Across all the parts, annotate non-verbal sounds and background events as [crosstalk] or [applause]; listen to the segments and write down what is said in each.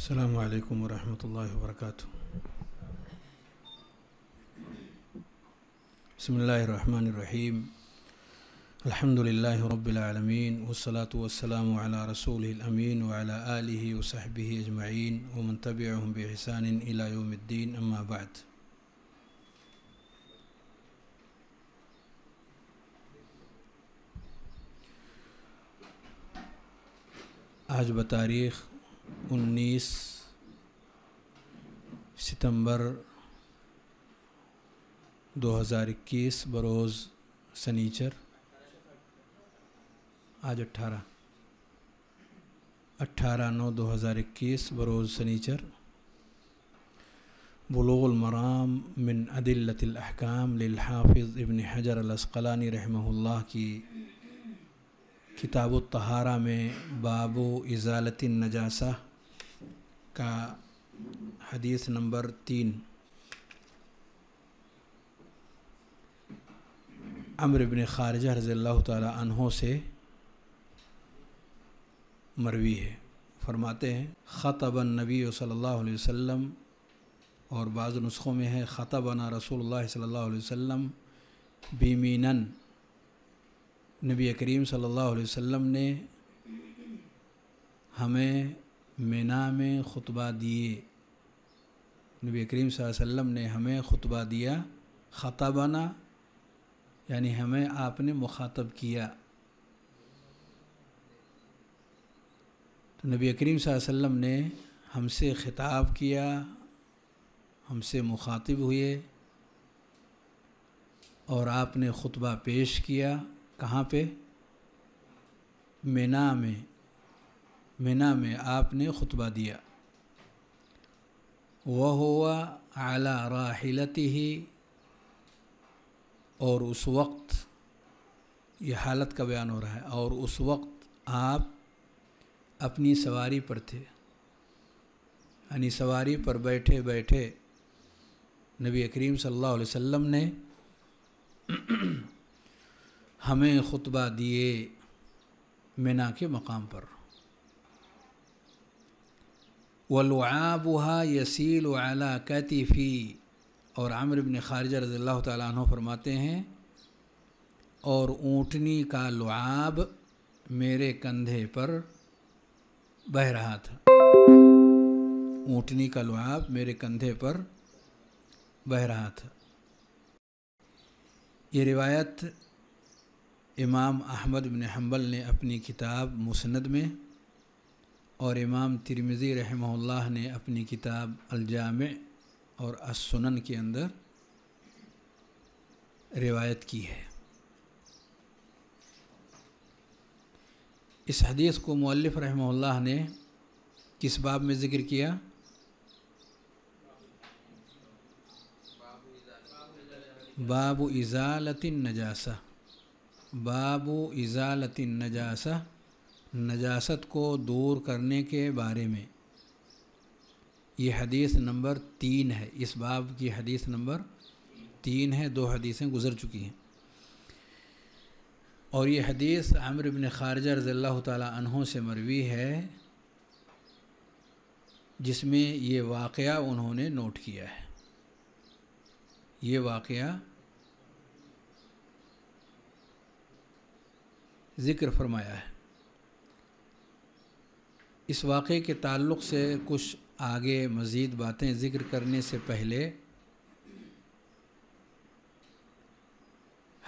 السلام عليكم ورحمة الله وبركاته بسم الله الرحمن الرحيم الحمد لله رب العالمين والصلاة والسلام على رسوله الأمين وعلى آله وصحبه أجمعين ومن تبعهم بإحسان إلى يوم الدين أما بعد آج بتاريخ 19 सितंबर 2021 बरोज़ सनीचर اٹھارہ 18 18 नौ اکیس بروز سنیچر بلوغ المرام من عدلت الاحکام للحافظ ابن حجر الاسقلانی رحمہ اللہ کی किताब तहारा में बाबो इजालत नजासा का हदीस नंबर तीन अमर बिन खारजा रज़ील्ला तहों से मरवी है फरमाते हैं ख़तबन नबी सल्लल्लाहु अलैहि वसल्लम और बाज़ नुस्खों में है ख़तबना रसूल सल्लल्लाहु अलैहि वसल्लम बीमीन नबी करीम सल्लल्लाहु अलैहि वसल्लम ने हमें मिना में खुतबा दिए नबी करीम वसल्लम ने हमें खुतबा दिया ख़ताबाना यानी हमें आपने मुखातब किया तो नबी करीम वसल्लम ने हमसे ख़िताब किया हमसे मुखातिब हुए और आपने ख़ुतबा पेश किया कहाँ पे मेना में मिना में आपने खुतबा दिया वह हुआ आला राहिलती ही और उस वक्त ये हालत का बयान हो रहा है और उस वक्त आप अपनी सवारी पर थे यानी सवारी पर बैठे बैठे नबी करीम सल्लल्लाहु अलैहि वसल्लम ने हमें खुतबा दिए मिना के मकाम पर वलुआबहा यसील वाला कैतीफ़ी और आमिर बिन खारजा रज़ी तु फरमाते हैं और ऊँटनी का लुआब मेरे कंधे पर बह रहा था ऊँटनी का लुआब मेरे कंधे पर बह रहा था ये रिवायत इमाम अहमद बिन हम्बल ने अपनी किताब मुसनद में और इमाम तिरमिज़ी रहमल्ला ने अपनी किताब अलजाम और असुनन के अंदर रिवायत की है इस हदीस को मौलफ़ रहमल्ला ने किस बाब में ज़िक्र किया बाबू इजालतिन नजासा बाबू इजालती नजासा नजासत को दूर करने के बारे में ये हदीस नंबर तीन है इस बाब की हदीस नंबर तीन है दो हदीसें गुज़र चुकी हैं और ये हदीस आमिर इबन खारजा रज़ील्ला तहों से मरवी है जिसमें ये वाक़ उन्होंने नोट किया है ये वाक़ ज़िक्र फरमाया है इस वाक़े के ताल्लुक़ से कुछ आगे मज़ीद बातें ज़िक्र करने से पहले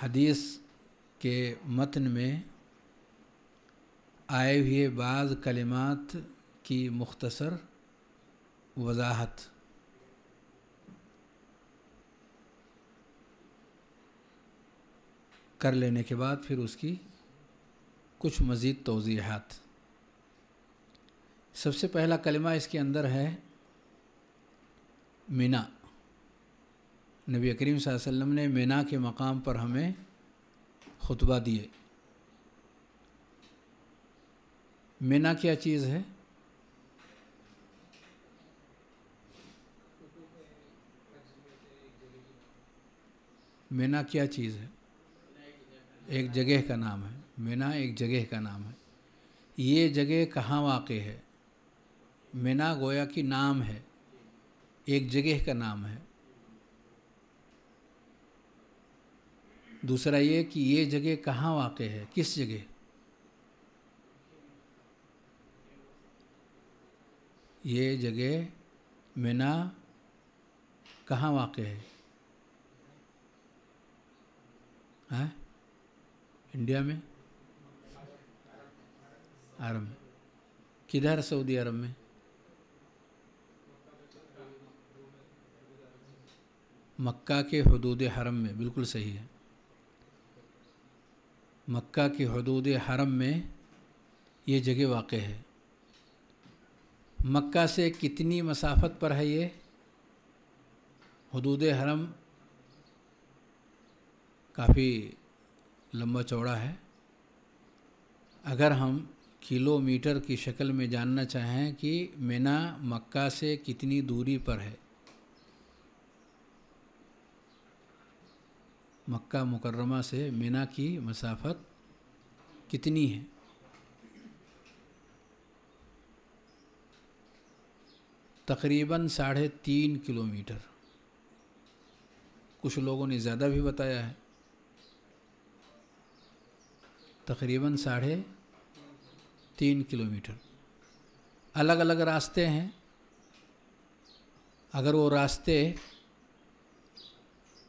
हदीस के मतन में आए हुए बाज़ कलिमात की मुख्तसर वजाहत कर लेने के बाद फिर उसकी कुछ मज़ीद तोज़ीहत सबसे पहला कलमा इसके अंदर है मीना नबी करीम वसल्लम ने मीना के मकाम पर हमें खुतबा दिए मीना क्या चीज़ है मीना क्या चीज़ है एक जगह का नाम है मिना एक जगह का नाम है ये जगह कहाँ वाक़ है मिना गोया की नाम है एक जगह का नाम है दूसरा ये कि ये जगह कहाँ वाक़ है किस जगह ये जगह मिना कहाँ वाक़ है हैं हाँ? इंडिया में अरब में किधर सऊदी अरब में मक्का के हदूद हरम में बिल्कुल सही है मक्का के हदूद हरम में ये जगह वाक़ है मक्का से कितनी मसाफत पर है ये हदूद हरम काफ़ी लंबा चौड़ा है अगर हम किलोमीटर की शक्ल में जानना चाहें कि मिना मक्का से कितनी दूरी पर है मक्का मुकर्रमा से मिना की मसाफत कितनी है तकरीबन साढ़े तीन किलोमीटर कुछ लोगों ने ज़्यादा भी बताया है तकरीबन साढ़े तीन किलोमीटर अलग अलग रास्ते हैं अगर वो रास्ते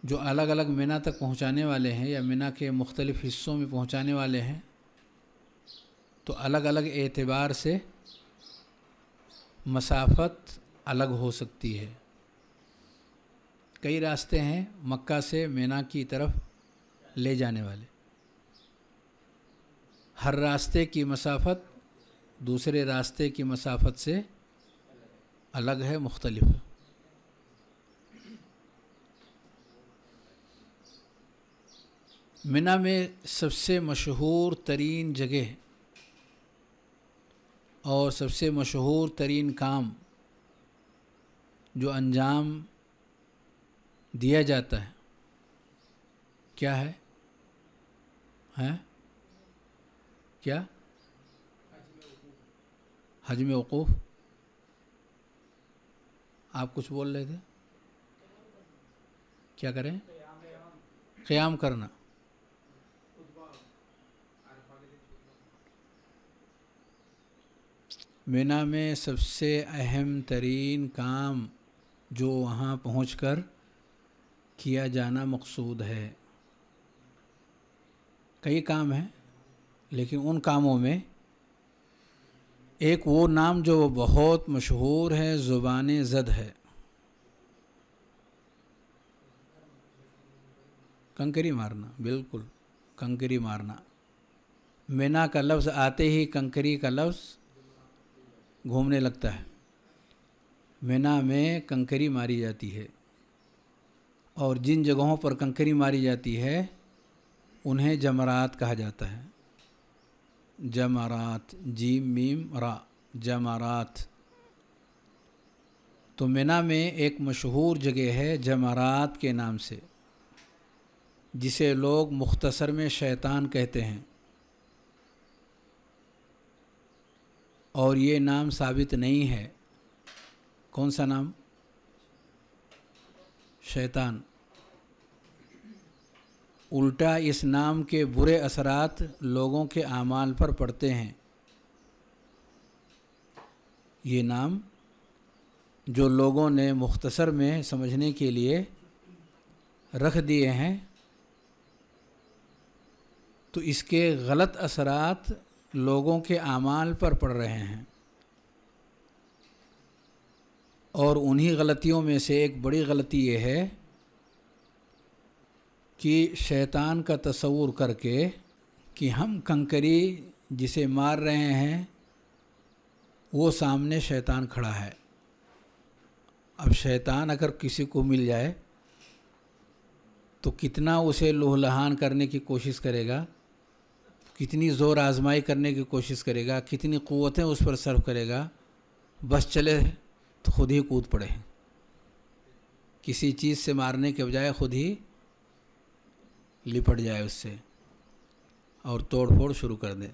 जो अलग अलग मीना तक पहुंचाने वाले हैं या मीना के मुख्तलिफ़ हिस्सों में पहुंचाने वाले हैं तो अलग अलग एतबार से मसाफत अलग हो सकती है कई रास्ते हैं मक्का से मीना की तरफ ले जाने वाले हर रास्ते की मसाफत दूसरे रास्ते की मसाफत से अलग है मुख्तलिफ मिना में सबसे मशहूर तरीन जगह और सबसे मशहूर तरीन काम जो अंजाम दिया जाता है क्या है है? क्या हज में वकूफ़ आप कुछ बोल रहे थे क्या करें क़्याम करना मीना में सबसे अहम तरीन काम जो वहाँ पहुँच कर किया जाना मकसूद है कई काम हैं लेकिन उन कामों में एक वो नाम जो बहुत मशहूर है ज़ुबान ज़द है कंकरी मारना बिल्कुल कंकरी मारना मीना का लफ्ज़ आते ही कंकरी का लफ्ज़ घूमने लगता है मीना में कंकरी मारी जाती है और जिन जगहों पर कंकरी मारी जाती है उन्हें जमरात कहा जाता है जमरात जी मीम रा जमरात तो मिना में एक मशहूर जगह है जमरात के नाम से जिसे लोग मुख्तसर में शैतान कहते हैं और ये नाम साबित नहीं है कौन सा नाम शैतान उल्टा इस नाम के बुरे असरात लोगों के आमाल पर पड़ते हैं ये नाम जो लोगों ने मुख्तसर में समझने के लिए रख दिए हैं तो इसके गलत असरात लोगों के आमाल पर पड़ रहे हैं और उन्हीं गलतियों में से एक बड़ी गलती ये है कि शैतान का तस्वूर करके कि हम कंकरी जिसे मार रहे हैं वो सामने शैतान खड़ा है अब शैतान अगर किसी को मिल जाए तो कितना उसे लोहलहान करने की कोशिश करेगा कितनी ज़ोर आजमाई करने की कोशिश करेगा कितनी क़वतें उस पर सर्व करेगा बस चले तो खुद ही कूद पड़े किसी चीज़ से मारने के बजाय खुद ही लिपट जाए उससे और तोड़फोड़ शुरू कर दे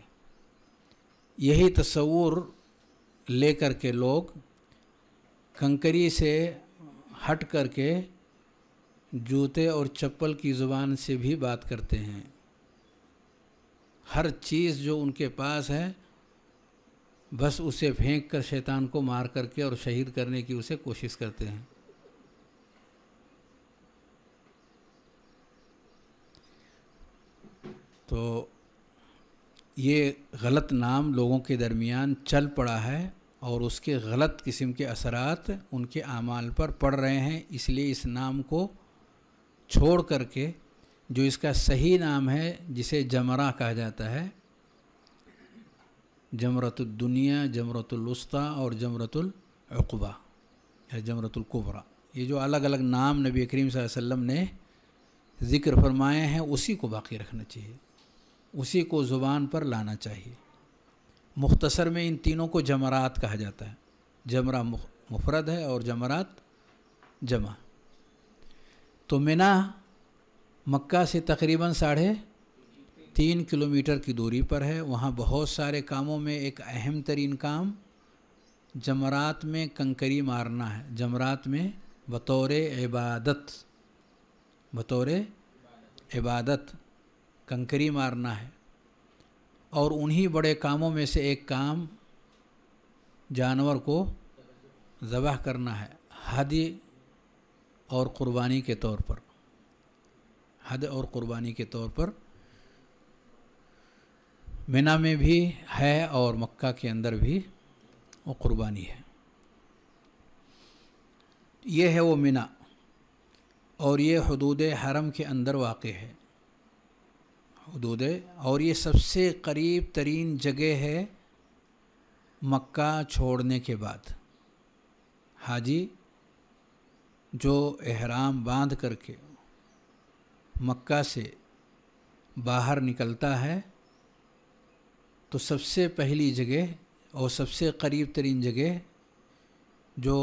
यही तस्वूर लेकर के लोग कंकरी से हट कर के जूते और चप्पल की ज़ुबान से भी बात करते हैं हर चीज़ जो उनके पास है बस उसे फेंक कर शैतान को मार करके और शहीद करने की उसे कोशिश करते हैं तो ये गलत नाम लोगों के दरमियान चल पड़ा है और उसके गलत किस्म के असरात उनके आमाल पर पड़ रहे हैं इसलिए इस नाम को छोड़ करके जो इसका सही नाम है जिसे जमरा कहा जाता है जमरतुलदुनिया जमरतुलस्ता और जमरतुलअबा या जमरतुल्कुबरा ये जो अलग अलग नाम नबी करीम वसल्लम ने ज़िक्र फरमाए हैं उसी को बाकी रखना चाहिए उसी को ज़ुबान पर लाना चाहिए मुख्तसर में इन तीनों को जमरात कहा जाता है जमरा मुफरद है और जमरात जमा तो मिना मक्का से तकरीबन साढ़े तीन किलोमीटर की दूरी पर है वहाँ बहुत सारे कामों में एक अहम तरीन काम जमरात में कंकरी मारना है जमरात में बतौर इबादत बतौर इबादत कंकरी मारना है और उन्हीं बड़े कामों में से एक काम जानवर को ज़बह करना है हद और क़ुरबानी के तौर पर हद और क़ुरबानी के तौर पर मिना में भी है और मक्का के अंदर भी वो क़ुरबानी है ये है वो मिना और ये हदूद हरम के अंदर वाक़ है हदूद और ये सबसे करीब तरीन जगह है मक्का छोड़ने के बाद हाजी जो एहराम बांध करके मक्का से बाहर निकलता है तो सबसे पहली जगह और सबसे करीब तरीन जगह जो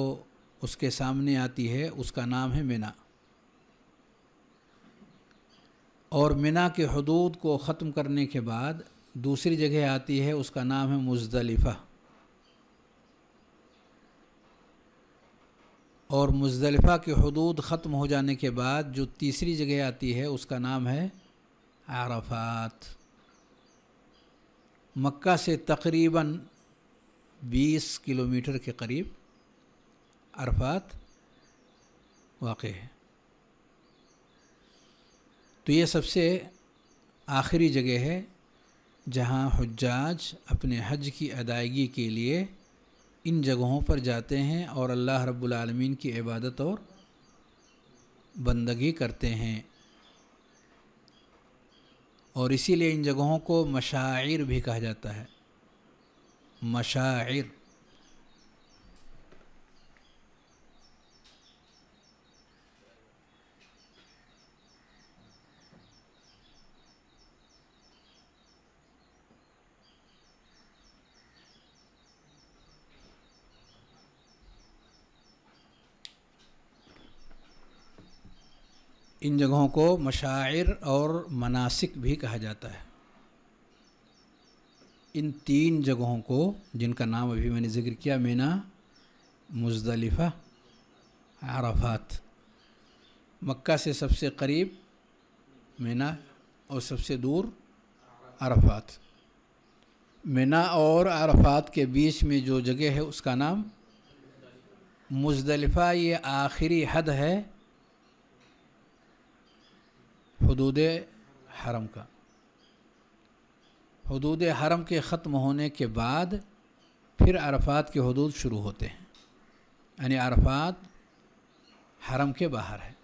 उसके सामने आती है उसका नाम है मिना और मिना के हदूद को ख़त्म करने के बाद दूसरी जगह आती है उसका नाम है मुजदलिफ़ा और मुजदलिफ़ा के हदूद ख़त्म हो जाने के बाद जो तीसरी जगह आती है उसका नाम है आरफात मक्का से तकरीबन 20 किलोमीटर के करीब अरफात वाक़ है तो ये सबसे आखिरी जगह है जहाँ हजाज अपने हज की अदायगी के लिए इन जगहों पर जाते हैं और अल्लाह रब्बुल रबालमीन की इबादत और बंदगी करते हैं और इसीलिए इन जगहों को मशाइर भी कहा जाता है मशाइर इन जगहों को मशायर और मनासिक भी कहा जाता है इन तीन जगहों को जिनका नाम अभी मैंने जिक्र किया मीना मुजदलिफ़ा आराफात मक्का से सबसे करीब मीना और सबसे दूर आराफात मीना और आराफात के बीच में जो जगह है उसका नाम मुजदलिफ़ा ये आखिरी हद है हदूद हरम का हदूद हरम के ख़त्म होने के बाद फिर अरफात के हदूद शुरू होते हैं यानी अरफात हरम के बाहर है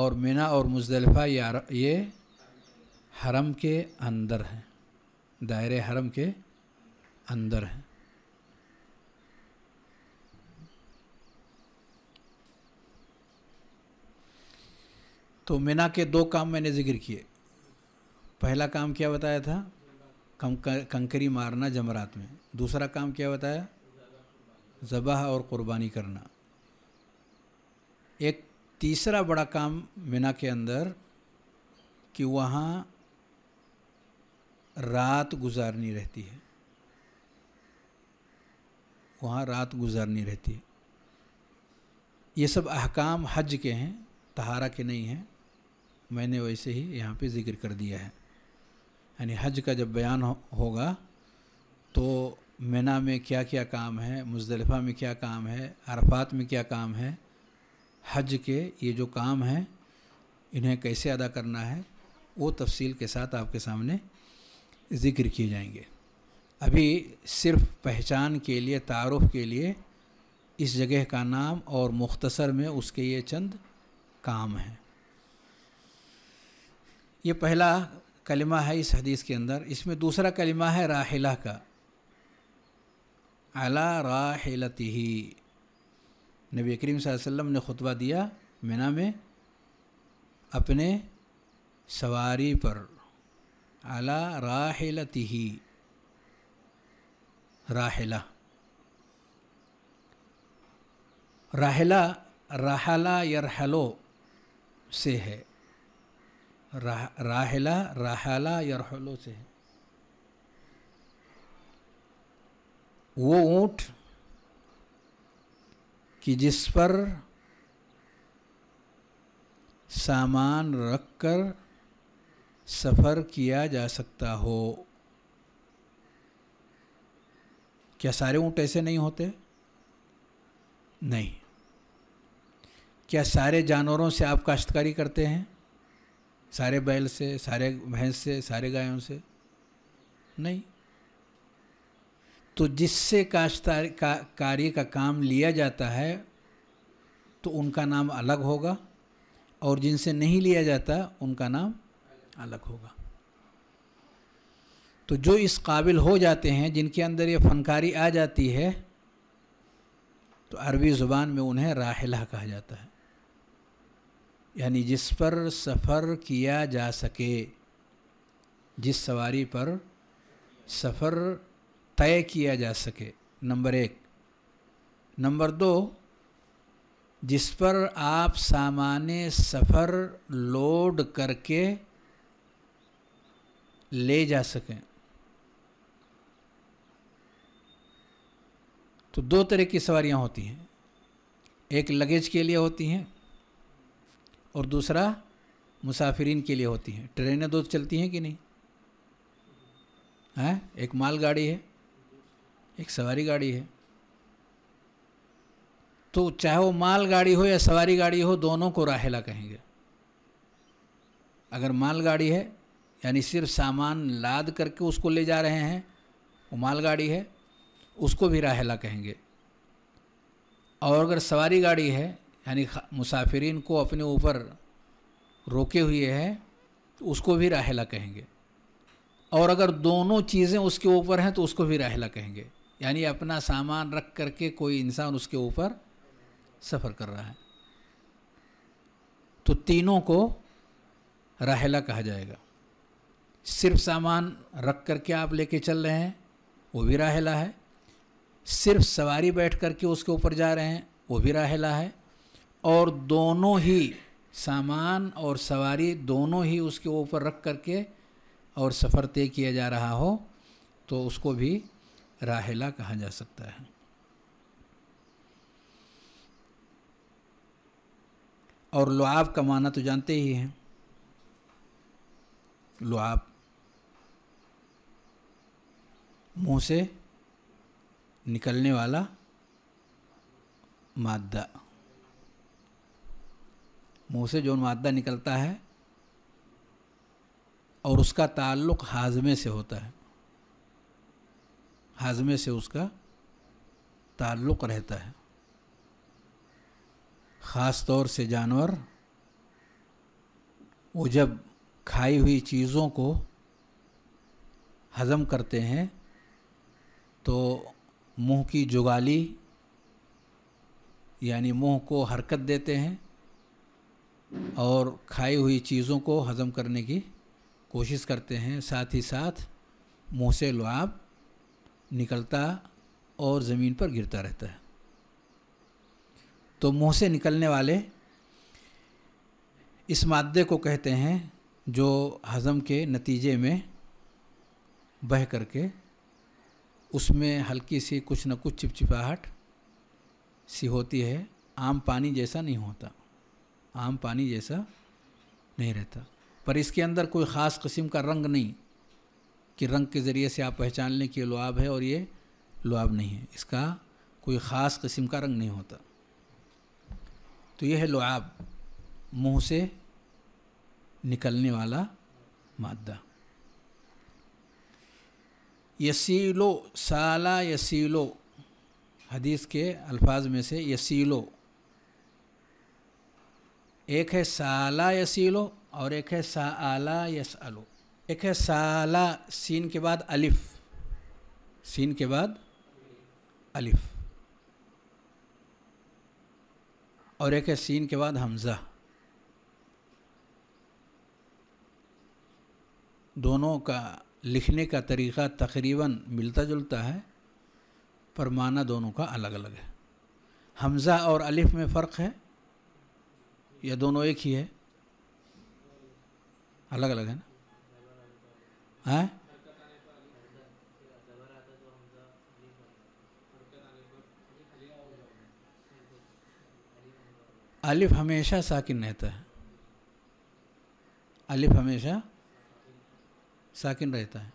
और मिना और मुजलफ़ा ये हरम के अंदर हैं दायरे हरम के अंदर हैं तो मीना के दो काम मैंने जिक्र किए पहला काम क्या बताया था कंकरी मारना जमरात में दूसरा काम क्या बताया ज़बह और क़ुरबानी करना एक तीसरा बड़ा काम मीना के अंदर कि वहाँ रात गुजारनी रहती है वहाँ रात गुजारनी रहती है ये सब अहकाम हज के हैं तहारा के नहीं हैं मैंने वैसे ही यहाँ पे जिक्र कर दिया है यानी हज का जब बयान हो, होगा तो मना में क्या क्या काम है मुजलफ़ा में क्या काम है अरफात में क्या काम है हज के ये जो काम हैं इन्हें कैसे अदा करना है वो तफसील के साथ आपके सामने ज़िक्र किए जाएंगे अभी सिर्फ पहचान के लिए तारफ़ के लिए इस जगह का नाम और मुख्तसर में उसके ये चंद काम हैं ये पहला कलिमा है इस हदीस के अंदर इसमें दूसरा कलिमा है राहिला का अला राहिलती ही नबी करीम वसल्लम ने खुतबा दिया मिना में अपने सवारी पर अला राहिलती राहिला राहिला रहला यरहलो से है राहला राहला राहला यरहलो से है वो ऊंट कि जिस पर सामान रखकर सफ़र किया जा सकता हो क्या सारे ऊँट ऐसे नहीं होते नहीं क्या सारे जानवरों से आप काश्तकारी करते हैं सारे बैल से सारे भैंस से सारे गायों से नहीं तो जिससे काश्तार का कार्य का काम लिया जाता है तो उनका नाम अलग होगा और जिनसे नहीं लिया जाता उनका नाम अलग होगा तो जो इस काबिल हो जाते हैं जिनके अंदर ये फनकारी आ जाती है तो अरबी ज़ुबान में उन्हें राहिला कहा जाता है यानी जिस पर सफ़र किया जा सके जिस सवारी पर सफ़र तय किया जा सके नंबर एक नंबर दो जिस पर आप सामान्य सफ़र लोड करके ले जा सकें तो दो तरह की सवारियां होती हैं एक लगेज के लिए होती हैं और दूसरा मुसाफिरीन के लिए होती हैं ट्रेनें दो चलती हैं कि नहीं हैं एक माल गाड़ी है एक सवारी गाड़ी है तो चाहे वो माल गाड़ी हो या सवारी गाड़ी हो दोनों को राहला कहेंगे अगर माल गाड़ी है यानी सिर्फ सामान लाद करके उसको ले जा रहे हैं वो माल गाड़ी है उसको भी राहला कहेंगे और अगर सवारी गाड़ी है यानी मुसाफिरीन को अपने ऊपर रोके हुए हैं तो उसको भी राहला कहेंगे और अगर दोनों चीज़ें उसके ऊपर हैं तो उसको भी राहला कहेंगे यानी अपना सामान रख करके कोई इंसान उसके ऊपर सफ़र कर रहा है तो तीनों को राहला कहा जाएगा सिर्फ सामान रख करके आप लेके चल रहे हैं वो भी राहला है सिर्फ सवारी बैठ करके उसके ऊपर जा रहे हैं वो भी राहला है और दोनों ही सामान और सवारी दोनों ही उसके ऊपर रख करके और सफ़र तय किया जा रहा हो तो उसको भी राहिला कहा जा सकता है और लुआब का माना तो जानते ही हैं लुआब मुंह से निकलने वाला मादा मुंह से जो मादा निकलता है और उसका ताल्लुक हाजमे से होता है हाजमे से उसका ताल्लुक रहता है ख़ास तौर से जानवर वो जब खाई हुई चीज़ों को हज़म करते हैं तो मुंह की जुगाली यानी मुंह को हरकत देते हैं और खाई हुई चीज़ों को हज़म करने की कोशिश करते हैं साथ ही साथ मुँह से लुआब निकलता और ज़मीन पर गिरता रहता है तो मुँह से निकलने वाले इस मादे को कहते हैं जो हज़म के नतीजे में बह करके उसमें हल्की सी कुछ न कुछ चिपचिपाहट सी होती है आम पानी जैसा नहीं होता आम पानी जैसा नहीं रहता पर इसके अंदर कोई ख़ास किस्म का रंग नहीं कि रंग के ज़रिए से आप पहचान लें कि ये लुआब है और ये लुआब नहीं है इसका कोई ख़ास किस्म का रंग नहीं होता तो यह है लुआब मुँह से निकलने वाला मादा यसीलो साला यसीलो हदीस के अल्फाज में से यसीलो एक है साला यसीलो और एक है सा आला यस अलो एक है साला सीन के बाद अलिफ सीन के बाद अलिफ और एक है सीन के बाद हमज़ा दोनों का लिखने का तरीक़ा तकरीबन मिलता जुलता है पर माना दोनों का अलग अलग है हमज़ा और अलिफ में फ़र्क है या दोनों एक ही है अलग अलग है ना है अलिफ हमेशा साकिन रहता है अलिफ हमेशा साकिन रहता है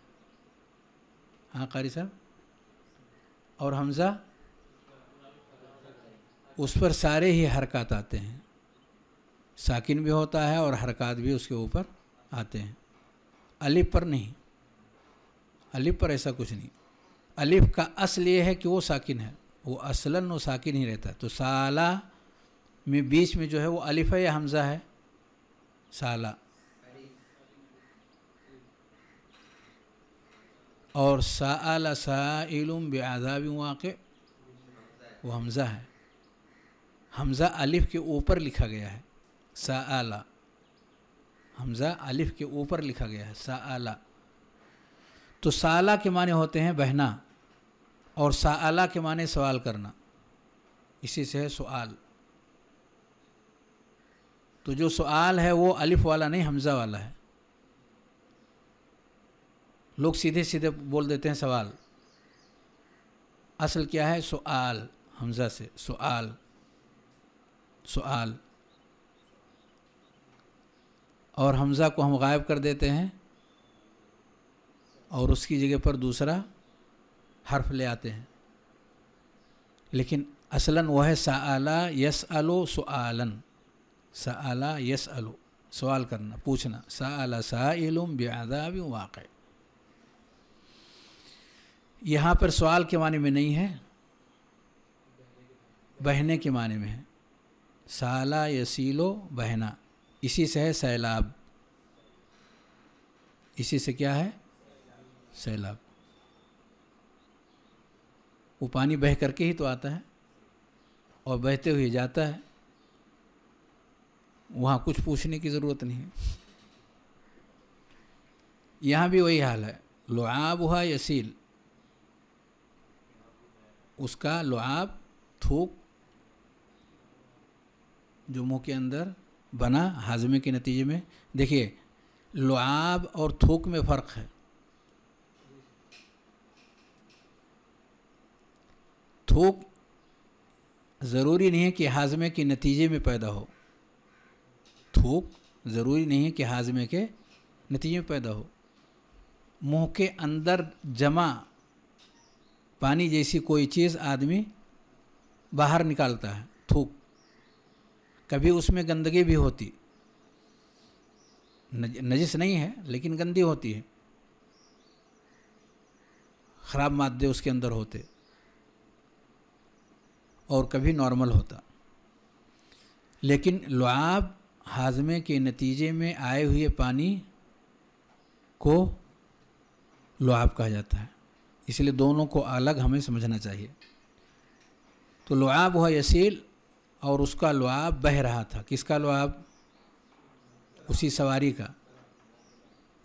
हाँ कारी साहब और हमज़ा उस पर सारे ही हरकत आते हैं साकिन भी होता है और हरकत भी उसके ऊपर आते हैं अलिफ पर नहीं अलिफ पर ऐसा कुछ नहीं अलिफ का असल ये है कि वो साकिन है वो असलन वो साकिन ही रहता है तो साला में बीच में जो है वो अलिफ है या हमज़ा है साला और साला साइलम हुआ वाक़ वो हमज़ा है हमज़ा अलिफ के ऊपर लिखा गया है सा आला हमज़ा अलिफ के ऊपर लिखा गया है सा आला तो साला के माने होते हैं बहना और सा आला के माने सवाल करना इसी से है सवाल तो जो सवाल है वो अलिफ वाला नहीं हमज़ा वाला है लोग सीधे सीधे बोल देते हैं सवाल असल क्या है सवाल हमज़ा से सवाल सवाल और हमज़ा को हम गायब कर देते हैं और उसकी जगह पर दूसरा हर्फ ले आते हैं लेकिन असलन वह है सआला यस अलो सुआलन सआला यस अलो सवाल करना पूछना सआला साइलुम भी वाक़ यहाँ पर सवाल के माने में नहीं है बहने के माने में है साला यसीलो बहना इसी से है सैलाब इसी से क्या है सैलाब वो पानी बह करके ही तो आता है और बहते हुए जाता है वहाँ कुछ पूछने की ज़रूरत नहीं है यहाँ भी वही हाल है लुआब हुआ यसील उसका लुआब थूक जो मुँह के अंदर बना हाजमे के नतीजे में देखिए लुआब और थूक में फ़र्क है थूक ज़रूरी नहीं है कि हाजमे के नतीजे में पैदा हो थूक ज़रूरी नहीं है कि हाजमे के नतीजे में पैदा हो मुंह के अंदर जमा पानी जैसी कोई चीज़ आदमी बाहर निकालता है थूक कभी उसमें गंदगी भी होती नजिस नहीं है लेकिन गंदी होती है ख़राब मादे उसके अंदर होते और कभी नॉर्मल होता लेकिन लुआब हाजमे के नतीजे में आए हुए पानी को लुआब कहा जाता है इसलिए दोनों को अलग हमें समझना चाहिए तो लुआब हुआ यसील और उसका लुआब बह रहा था किसका लुआब उसी सवारी का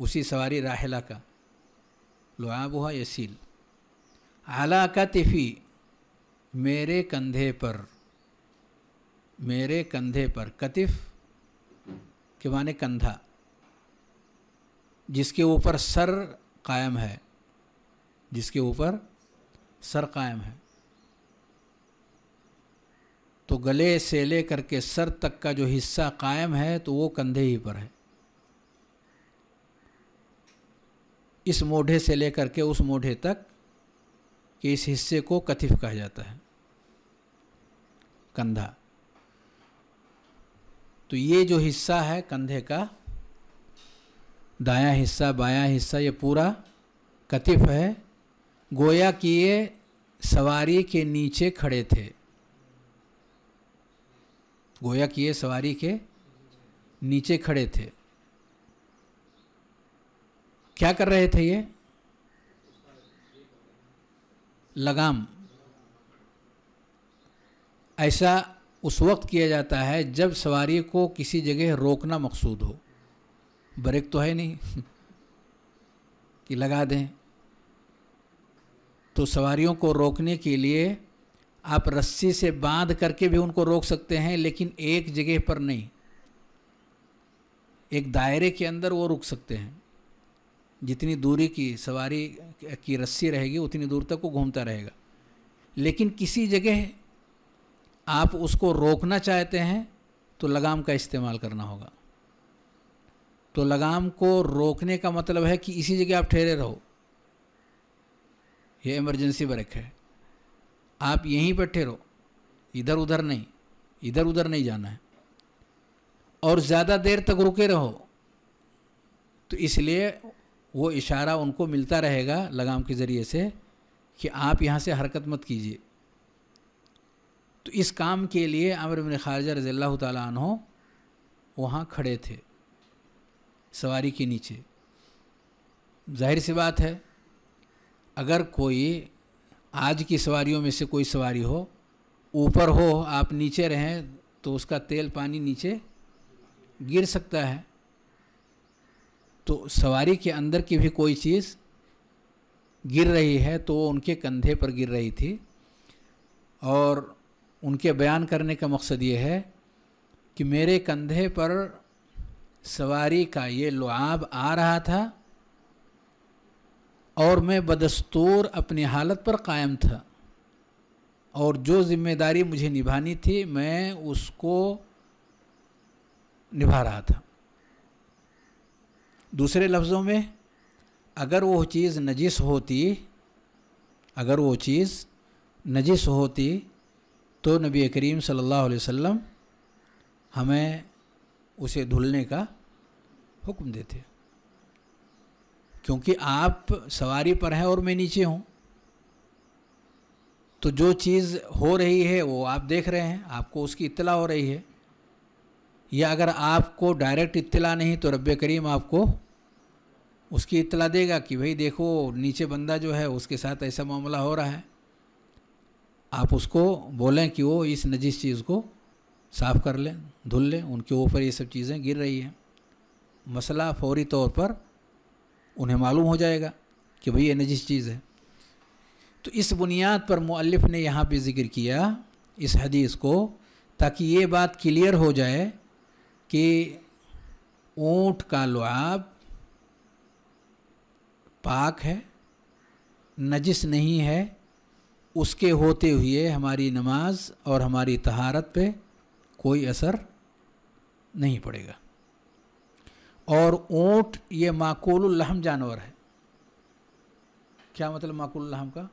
उसी सवारी राहला का लुआब हुआ सील आला का तिफ़ी मेरे कंधे पर मेरे कंधे पर कतिफ के माने कंधा जिसके ऊपर सर कायम है जिसके ऊपर सर कायम है तो गले से ले करके सर तक का जो हिस्सा कायम है तो वो कंधे ही पर है इस मोढ़े से लेकर के उस मोढ़े तक के इस हिस्से को कथिफ कहा जाता है कंधा तो ये जो हिस्सा है कंधे का दायां हिस्सा बायां हिस्सा ये पूरा कथिफ है गोया कि ये सवारी के नीचे खड़े थे गोया किए सवारी के नीचे खड़े थे क्या कर रहे थे ये लगाम ऐसा उस वक्त किया जाता है जब सवारी को किसी जगह रोकना मकसूद हो ब्रेक तो है नहीं [laughs] कि लगा दें तो सवारियों को रोकने के लिए आप रस्सी से बांध करके भी उनको रोक सकते हैं लेकिन एक जगह पर नहीं एक दायरे के अंदर वो रुक सकते हैं जितनी दूरी की सवारी की रस्सी रहेगी उतनी दूर तक वो घूमता रहेगा लेकिन किसी जगह आप उसको रोकना चाहते हैं तो लगाम का इस्तेमाल करना होगा तो लगाम को रोकने का मतलब है कि इसी जगह आप ठहरे रहो ये इमरजेंसी ब्रेक है आप यहीं पर रहो इधर उधर नहीं इधर उधर नहीं जाना है और ज़्यादा देर तक रुके रहो तो इसलिए वो इशारा उनको मिलता रहेगा लगाम के ज़रिए से कि आप यहाँ से हरकत मत कीजिए तो इस काम के लिए आमिर बिन खारजा रज़ी तहों वहाँ खड़े थे सवारी के नीचे जाहिर सी बात है अगर कोई आज की सवारियों में से कोई सवारी हो ऊपर हो आप नीचे रहें तो उसका तेल पानी नीचे गिर सकता है तो सवारी के अंदर की भी कोई चीज़ गिर रही है तो वो उनके कंधे पर गिर रही थी और उनके बयान करने का मकसद ये है कि मेरे कंधे पर सवारी का ये लुआब आ रहा था और मैं बदस्तूर अपनी हालत पर कायम था और जो ज़िम्मेदारी मुझे निभानी थी मैं उसको निभा रहा था दूसरे लफ्ज़ों में अगर वो चीज़ नजिस होती अगर वो चीज़ नजिस होती तो नबी करीम सल्लल्लाहु अलैहि वसल्लम हमें उसे धुलने का हुक्म देते क्योंकि आप सवारी पर हैं और मैं नीचे हूँ तो जो चीज़ हो रही है वो आप देख रहे हैं आपको उसकी इतला हो रही है या अगर आपको डायरेक्ट इतला नहीं तो रब करीम आपको उसकी इतला देगा कि भाई देखो नीचे बंदा जो है उसके साथ ऐसा मामला हो रहा है आप उसको बोलें कि वो इस नजीस चीज़ को साफ़ कर लें धुल लें उनके ऊपर ये सब चीज़ें गिर रही हैं मसला फौरी तौर पर उन्हें मालूम हो जाएगा कि भाई ये नजिस चीज़ है तो इस बुनियाद पर मुअल्लिफ ने यहाँ पे ज़िक्र किया इस हदीस को ताकि ये बात क्लियर हो जाए कि ऊँट का लुआब पाक है नजिस नहीं है उसके होते हुए हमारी नमाज और हमारी तहारत पे कोई असर नहीं पड़ेगा और ऊँट ये लहम जानवर है क्या मतलब लहम का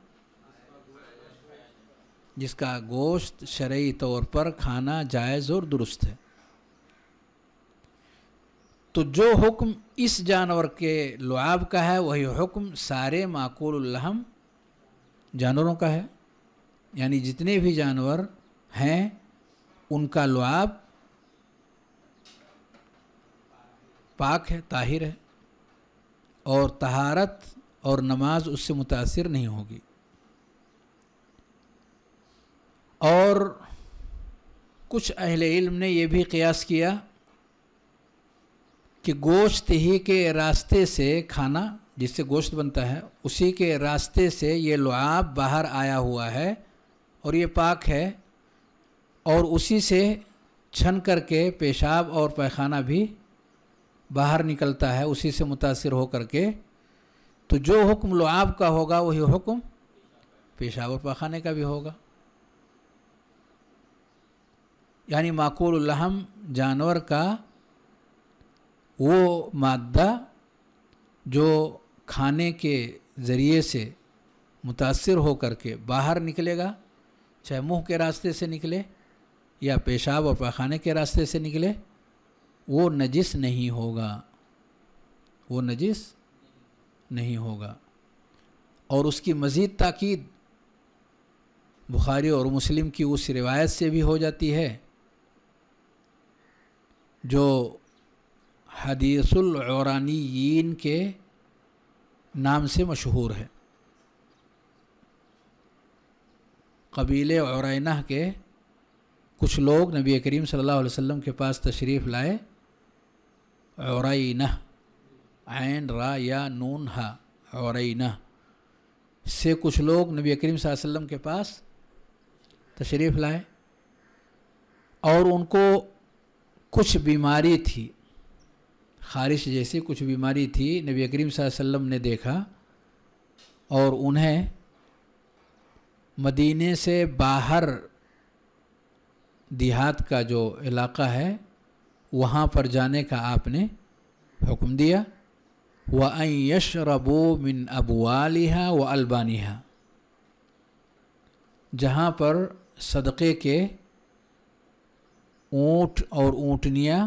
जिसका गोश्त शरय तौर पर खाना जायज़ और दुरुस्त है तो जो हुक्म इस जानवर के लुआब का है वही हुक्म सारे लहम जानवरों का है यानी जितने भी जानवर हैं उनका लुआब पाक है ताहिर है और तहारत और नमाज उससे मुतासर नहीं होगी और कुछ अहल इल्म ने यह भी कयास किया कि गोश्त ही के रास्ते से खाना जिससे गोश्त बनता है उसी के रास्ते से ये लुआब बाहर आया हुआ है और ये पाक है और उसी से छन करके पेशाब और पैखाना भी बाहर निकलता है उसी से मुतासर होकर के तो जो हुक्म लुआब का होगा वही हुक्म पेशावर पखाने का भी होगा यानी माकूलहम जानवर का वो मादा जो खाने के ज़रिए से मुतासर हो के बाहर निकलेगा चाहे मुंह के रास्ते से निकले या पेशाब और पखाने के रास्ते से निकले वो नजिस नहीं होगा वो नजिस नहीं होगा और उसकी मज़ीद ताकीद बुखारी और मुस्लिम की उस रिवायत से भी हो जाती है जो हदीसुलौरानीन के नाम से मशहूर है कबीले और के कुछ लोग नबी करीम सल्लल्लाहु अलैहि वसल्लम के पास तशरीफ़ लाए औरैन आन रा या नून हा औरैन से कुछ लोग नबी करीम वसल्लम के पास तशरीफ़ लाए और उनको कुछ बीमारी थी खारिश जैसी कुछ बीमारी थी नबी करीम वसल्लम ने देखा और उन्हें मदीने से बाहर देहात का जो इलाका है वहाँ पर जाने का आपने हुक्म दिया व यश रबो मिन अबवालिहा व अलबानिहा जहाँ पर सदक़े के ऊँट और ऊँटनियाँ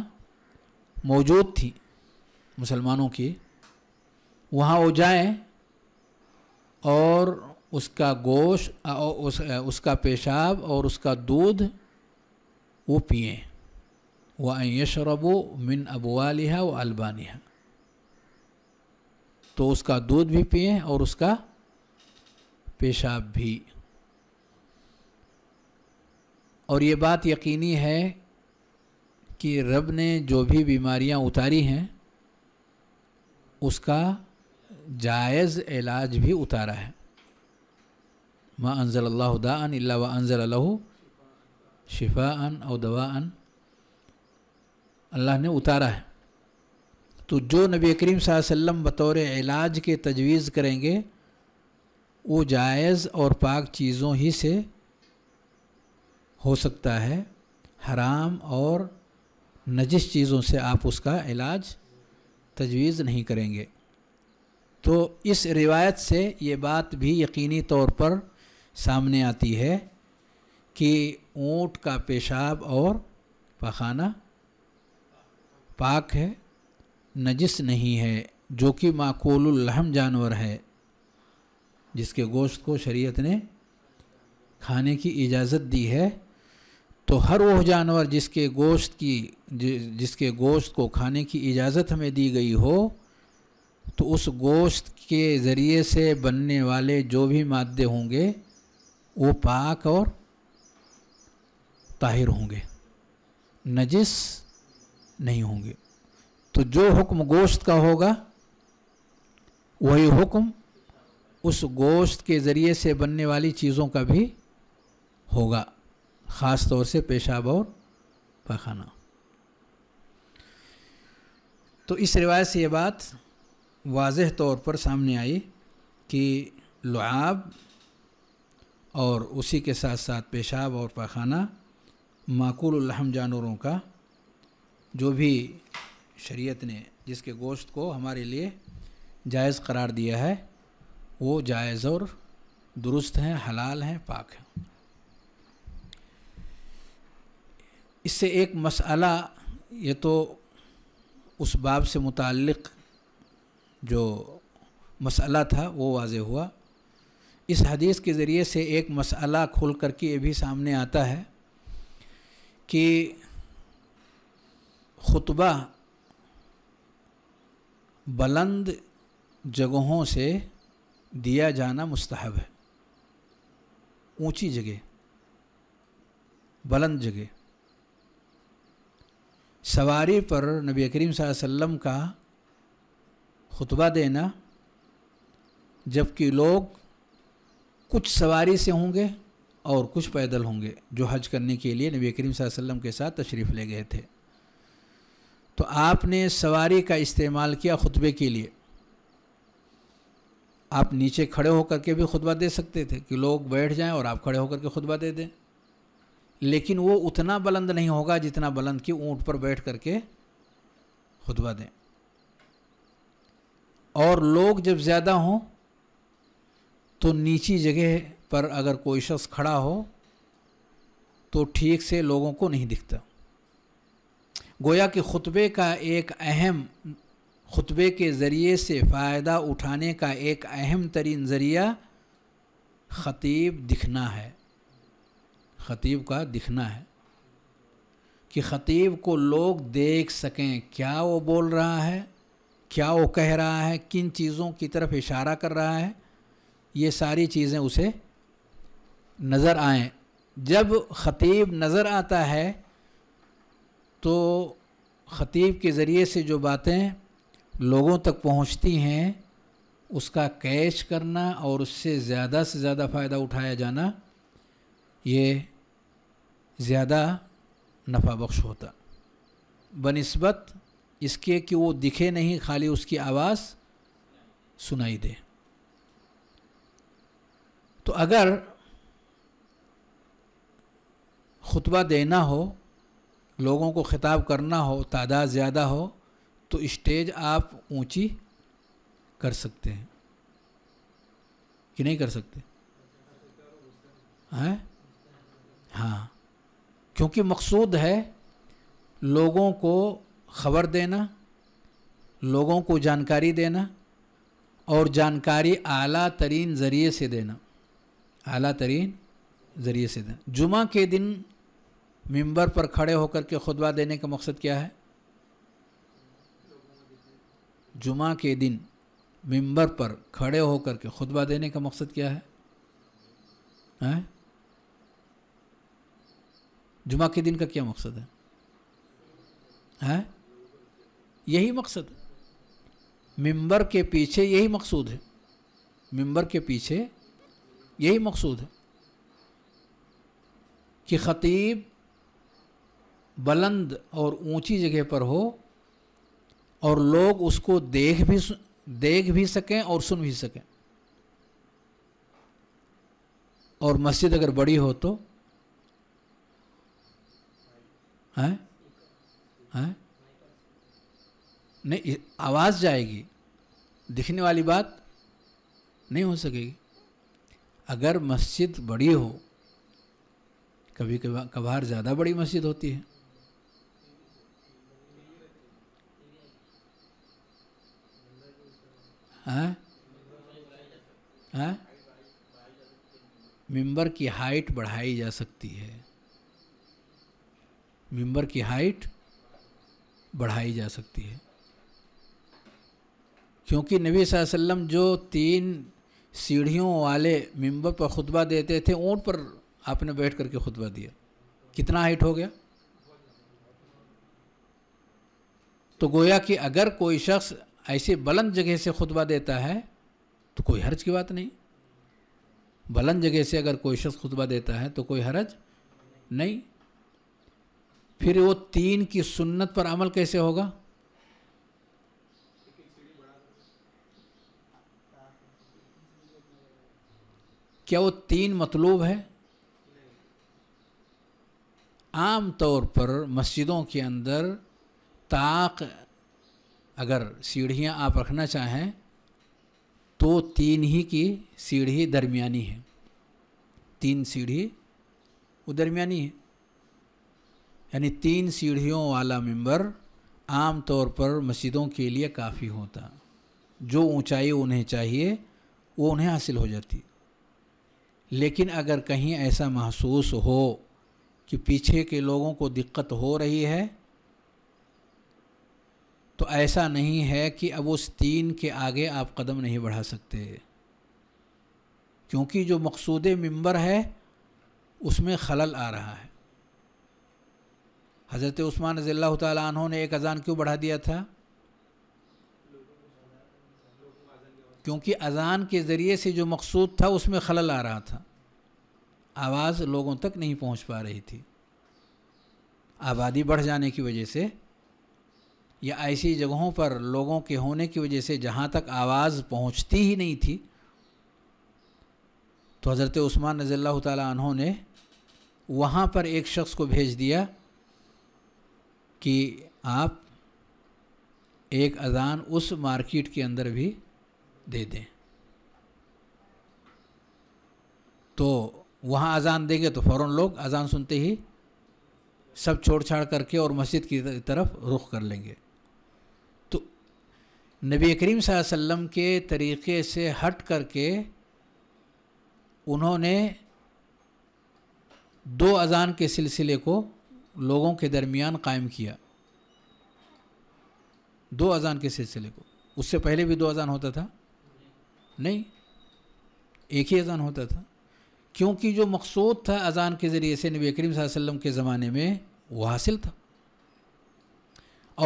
मौजूद थी मुसलमानों की वहाँ वो जाएँ और उसका गोश उस, उसका पेशाब और उसका दूध वो पिएँ व यशरबो मिन अबवालिहा व अलबानिहा तो उसका दूध भी पिए और उसका पेशाब भी और ये बात यकीनी है कि रब ने जो भी बीमारियां उतारी हैं उसका जायज़ इलाज भी उतारा है माँ अनजल अल्लाह दान अल्ला व अनजल शिफ़ा अन और दवा अन अल्लाह ने उतारा है तो जो नबी करीम सल्लम बतौर इलाज के तजवीज़ करेंगे वो जायज़ और पाक चीज़ों ही से हो सकता है हराम और नजिस चीज़ों से आप उसका इलाज तजवीज़ नहीं करेंगे तो इस रिवायत से ये बात भी यकीनी तौर पर सामने आती है कि ऊँट का पेशाब और पखाना पाक है नजिस नहीं है जो कि माक़ोलहम जानवर है जिसके गोश्त को शरीयत ने खाने की इजाज़त दी है तो हर वह जानवर जिसके गोश्त की जिसके गोश्त को खाने की इजाज़त हमें दी गई हो तो उस गोश्त के ज़रिए से बनने वाले जो भी मादे होंगे वो पाक और ताहिर होंगे नजिस नहीं होंगे तो जो हुक्म गोश्त का होगा वही हुक्म उस गोश्त के ज़रिए से बनने वाली चीज़ों का भी होगा ख़ास तौर से पेशाब और पखाना तो इस रिवायत से ये बात वाजह तौर पर सामने आई कि लुआब और उसी के साथ साथ पेशाब और पखाना माकूल जानवरों का जो भी शरीयत ने जिसके गोश्त को हमारे लिए जायज़ करार दिया है वो जायज़ और दुरुस्त हैं हलाल हैं पाक हैं इससे एक मसला ये तो उस बाब से मुतक़ जो मसला था वो वाज हुआ इस हदीस के ज़रिए से एक मसला खुल कर के ये भी सामने आता है कि खुतबा बुलंद जगहों से दिया जाना मुस्तहब है ऊंची जगह बुलंद जगह सवारी पर नबी करीम वसल्लम का खुतबा देना जबकि लोग कुछ सवारी से होंगे और कुछ पैदल होंगे जो हज करने के लिए नबी करीम वसल्लम के साथ तशरीफ़ ले गए थे तो आपने सवारी का इस्तेमाल किया खुतबे के लिए आप नीचे खड़े होकर के भी खुतबा दे सकते थे कि लोग बैठ जाएं और आप खड़े होकर के खुतबा दे दें लेकिन वो उतना बुलंद नहीं होगा जितना बुलंद कि ऊँट पर बैठ कर के खुतबा दें और लोग जब ज़्यादा हों तो नीची जगह पर अगर कोई शख्स खड़ा हो तो ठीक से लोगों को नहीं दिखता गोया कि खुतबे का एक अहम खुतबे के ज़रिए से फ़ायदा उठाने का एक अहम तरीन ज़रिया ख़तीब दिखना है ख़तीब का दिखना है कि ख़तीब को लोग देख सकें क्या वो बोल रहा है क्या वो कह रहा है किन चीज़ों की तरफ इशारा कर रहा है ये सारी चीज़ें उसे नज़र आएँ जब ख़तीब नज़र आता है तो ख़तीब के ज़रिए से जो बातें लोगों तक पहुंचती हैं उसका कैश करना और उससे ज़्यादा से ज़्यादा फ़ायदा उठाया जाना ये ज़्यादा नफ़ा बख्श होता बनस्बत इसके कि वो दिखे नहीं खाली उसकी आवाज़ सुनाई दे तो अगर खुतबा देना हो लोगों को ख़िताब करना हो तादाद ज़्यादा हो तो स्टेज आप ऊंची कर सकते हैं कि नहीं कर सकते हैं हाँ क्योंकि मकसूद है लोगों को खबर देना लोगों को जानकारी देना और जानकारी आला तरीन ज़रिए से देना आला तरीन ज़रिए से देना जुमा के दिन मिंबर पर खड़े होकर के खुतबा देने का मकसद क्या है जुमा के दिन मिंबर पर खड़े होकर के खुतबा देने का मकसद क्या है जुमा के दिन का क्या मकसद है हैं यही मकसद मिंबर के पीछे यही मकसूद है मिंबर के पीछे यही मकसूद है कि ख़तीब बुलंद और ऊंची जगह पर हो और लोग उसको देख भी देख भी सकें और सुन भी सकें और मस्जिद अगर बड़ी हो तो हैं हैं नहीं आवाज़ जाएगी दिखने वाली बात नहीं हो सकेगी अगर मस्जिद बड़ी हो कभी कभार ज़्यादा बड़ी मस्जिद होती है हैं हैं मेंबर की हाइट बढ़ाई जा सकती है मेंबर की हाइट बढ़ाई जा सकती है क्योंकि नबी वसल्लम जो तीन सीढ़ियों वाले मेंबर पर खुतबा देते थे ऊँट पर आपने बैठ करके खुतबा दिया कितना हाइट हो गया तो गोया कि अगर कोई शख्स ऐसे बुलंद जगह से खुतबा देता है तो कोई हर्ज की बात नहीं बुलंद जगह से अगर कोई शख्स खुतबा देता है तो कोई हर्ज नहीं फिर वो तीन की सुन्नत पर अमल कैसे होगा क्या वो तीन मतलूब है आम तौर पर मस्जिदों के अंदर ताक अगर सीढ़ियाँ आप रखना चाहें तो तीन ही की सीढ़ी दरमियानी है तीन सीढ़ी वो दरमियानी है यानी तीन सीढ़ियों वाला मेंबर आम तौर पर मस्जिदों के लिए काफ़ी होता जो ऊंचाई उन्हें चाहिए वो उन्हें हासिल हो जाती लेकिन अगर कहीं ऐसा महसूस हो कि पीछे के लोगों को दिक्कत हो रही है तो ऐसा नहीं है कि अब उस तीन के आगे आप कदम नहीं बढ़ा सकते क्योंकि जो मकसूद मंबर है उसमें खलल आ रहा है हज़रत उस्मान रज़ील्ला तहों ने एक अज़ान क्यों बढ़ा दिया था क्योंकि अज़ान के ज़रिए से जो मकसूद था उसमें खलल आ रहा था आवाज़ लोगों तक नहीं पहुंच पा रही थी आबादी बढ़ जाने की वजह से या ऐसी जगहों पर लोगों के होने की वजह से जहाँ तक आवाज़ पहुँचती ही नहीं थी तो हज़रत उस्मान रज़ील्ला तहों ने वहाँ पर एक शख्स को भेज दिया कि आप एक अज़ान उस मार्केट के अंदर भी दे दें तो वहाँ अज़ान देंगे तो फ़ौर लोग अज़ान सुनते ही सब छोड़ छाड़ करके और मस्जिद की तरफ रुख कर लेंगे नबी करीम वसल्लम के तरीक़े से हट करके उन्होंने दो अज़ान के सिलसिले को लोगों के दरमियान कायम किया दो अज़ान के सिलसिले को उससे पहले भी दो अज़ान होता था नहीं एक ही अज़ान होता था क्योंकि जो मकसूद था अज़ान के ज़रिए से नबी करीम वसल्लम के ज़माने में वो हासिल था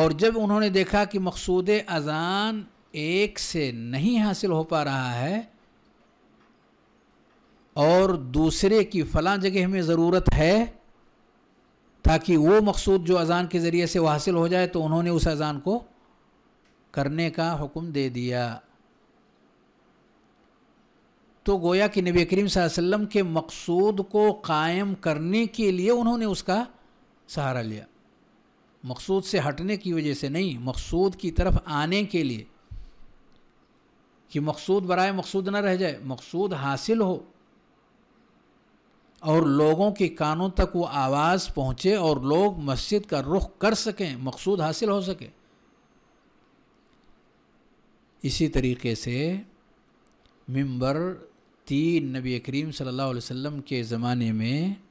और जब उन्होंने देखा कि मकसूद अज़ान एक से नहीं हासिल हो पा रहा है और दूसरे की फ़लाँ जगह में ज़रूरत है ताकि वो मकसूद जो अज़ान के ज़रिए से हासिल हो जाए तो उन्होंने उस अज़ान को करने का हुक्म दे दिया तो गोया कि नबी करीम वसल्लम के मकसूद को कायम करने के लिए उन्होंने उसका सहारा लिया मकसूद से हटने की वजह से नहीं मकसूद की तरफ आने के लिए कि मकसूद बरए मकसूद न रह जाए मकसूद हासिल हो और लोगों के कानों तक वो आवाज़ पहुँचे और लोग मस्जिद का रुख कर सकें मकसूद हासिल हो सके इसी तरीके से मंबर तीन नबी करीम सल्लल्लाहु अलैहि वसल्लम के ज़माने में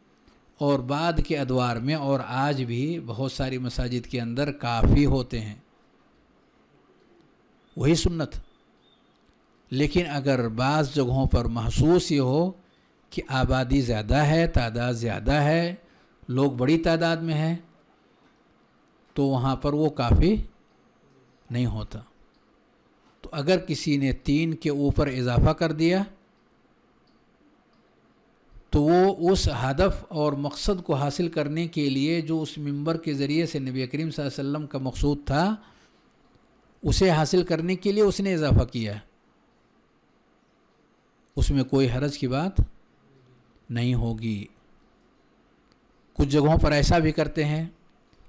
और बाद के अदवार में और आज भी बहुत सारी मसाजिद के अंदर काफ़ी होते हैं वही सुन्नत लेकिन अगर बाज़ जगहों पर महसूस ये हो कि आबादी ज़्यादा है तादाद ज़्यादा है लोग बड़ी तादाद में हैं तो वहाँ पर वो काफ़ी नहीं होता तो अगर किसी ने तीन के ऊपर इजाफ़ा कर दिया तो वो उस हदफ और मकसद को हासिल करने के लिए जो उस मंबर के ज़रिए से नबी करीम वसल्लम का मकसूद था उसे हासिल करने के लिए उसने इजाफ़ा किया उसमें कोई हरज की बात नहीं होगी कुछ जगहों पर ऐसा भी करते हैं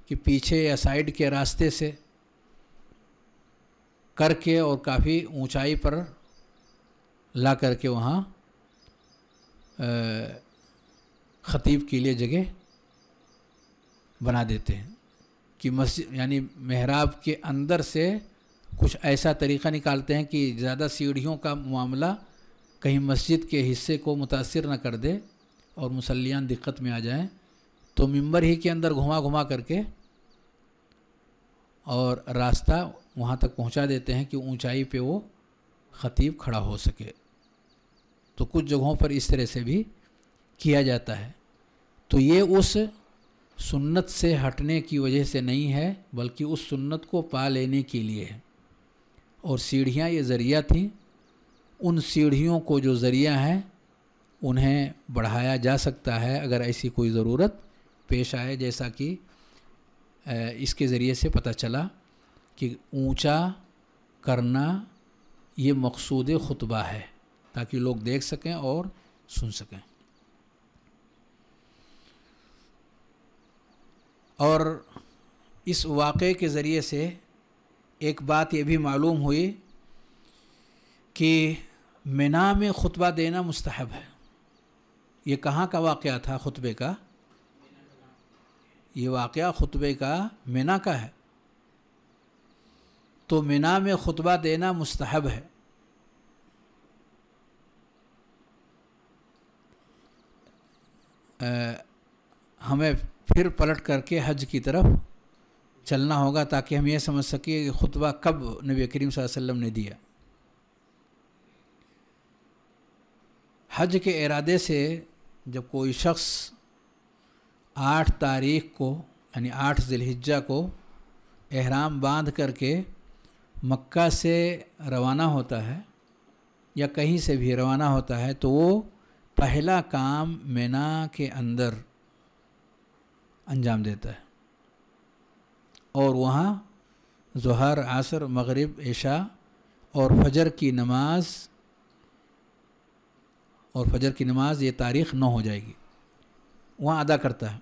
कि पीछे या साइड के रास्ते से करके और काफ़ी ऊंचाई पर ला करके वहाँ ख़तीब के लिए जगह बना देते हैं कि मस्जिद यानी महराब के अंदर से कुछ ऐसा तरीक़ा निकालते हैं कि ज़्यादा सीढ़ियों का मामला कहीं मस्जिद के हिस्से को मुतासर न कर दे और मुसलियान दिक्कत में आ जाएं तो मंबर ही के अंदर घुमा घुमा करके और रास्ता वहाँ तक पहुँचा देते हैं कि ऊंचाई पे वो ख़तीब खड़ा हो सके तो कुछ जगहों पर इस तरह से भी किया जाता है तो ये उस सुन्नत से हटने की वजह से नहीं है बल्कि उस सुन्नत को पा लेने के लिए है और सीढ़ियाँ ये ज़रिया थी उन सीढ़ियों को जो ज़रिया हैं उन्हें बढ़ाया जा सकता है अगर ऐसी कोई ज़रूरत पेश आए जैसा कि इसके ज़रिए से पता चला कि ऊंचा करना ये मकसूद ख़ुतबा है ताकि लोग देख सकें और सुन सकें और इस वाक़े के ज़रिए से एक बात ये भी मालूम हुई कि मिना में ख़ुतबा देना मुस्तहब है ये कहाँ का वाक़ था ख़ुतबे का ये वाक़ ख़ुतबे का मिना का है तो मिना में ख़ुतबा देना मुस्तहब है हमें फिर पलट करके हज की तरफ चलना होगा ताकि हम यह समझ सकें कि खुतबा कब नबी करीम वसल्लम ने दिया हज के इरादे से जब कोई शख्स आठ तारीख को यानी आठ ज़िलहिज्जा को एहराम बांध करके मक्का से रवाना होता है या कहीं से भी रवाना होता है तो वो पहला काम मैना के अंदर अंजाम देता है और वहाँ जहर आसर मगरिब ऐशा और फजर की नमाज और फजर की नमाज ये तारीख नौ हो जाएगी वहाँ अदा करता है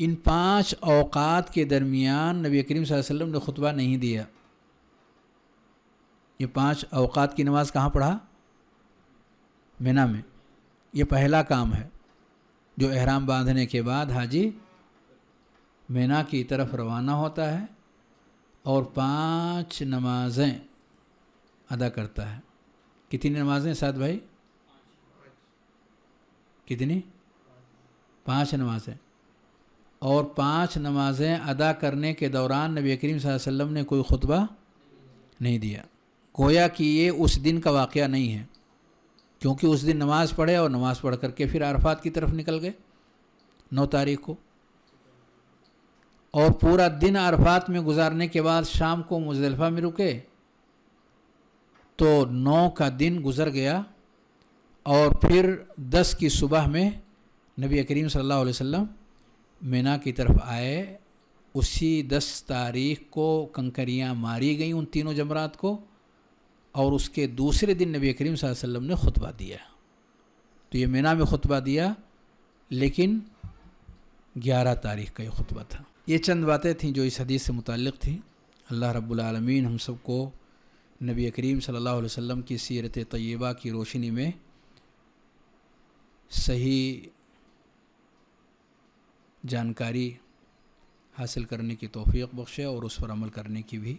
इन पांच अवकात के दरमियान नबी करीम वसल्लम ने खुतबा नहीं दिया ये पांच अवकात की नमाज़ कहाँ पढ़ा मिना में ये पहला काम है जो एहराम बांधने के बाद हाजी मिना की तरफ रवाना होता है और पांच नमाजें अदा करता है कितनी नमाजें साथ भाई कितनी पांच नमाजें और पांच नमाजें अदा करने के दौरान नबी करीम वसल्लम ने कोई खुतबा नहीं दिया गोया कि ये उस दिन का वाक़ नहीं है क्योंकि उस दिन नमाज़ पढ़े और नमाज़ पढ़ करके फिर अरफात की तरफ निकल गए नौ तारीख को और पूरा दिन अरफात में गुजारने के बाद शाम को मुजलफ़ा में रुके तो नौ का दिन गुजर गया और फिर दस की सुबह में नबी करीम सल्लल्लाहु अलैहि वसल्लम मीना की तरफ आए उसी दस तारीख को कंकरियाँ मारी गई उन तीनों जमरात को और उसके दूसरे दिन नबी करीम वसल्लम ने ख़ुतबा दिया तो ये मीना में ख़ुतबा दिया लेकिन 11 तारीख का ये ख़ुतबा था ये चंद बातें थीं जो इस हदीस से मुतक़ थी अल्लाह रब्लमीन हम सबको नबी करीम सल्ला वसम की सीरत तय्यबा की रोशनी में सही जानकारी हासिल करने की तोफ़ी बख्शे और उस पर अमल करने की भी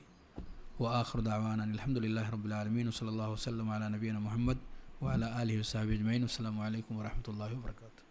وآخر دعوانا الحمد لله رب العالمين وصلى الله وسلم على نبينا محمد وعلى آله وصحبه أجمعين والسلام عليكم ورحمة الله وبركاته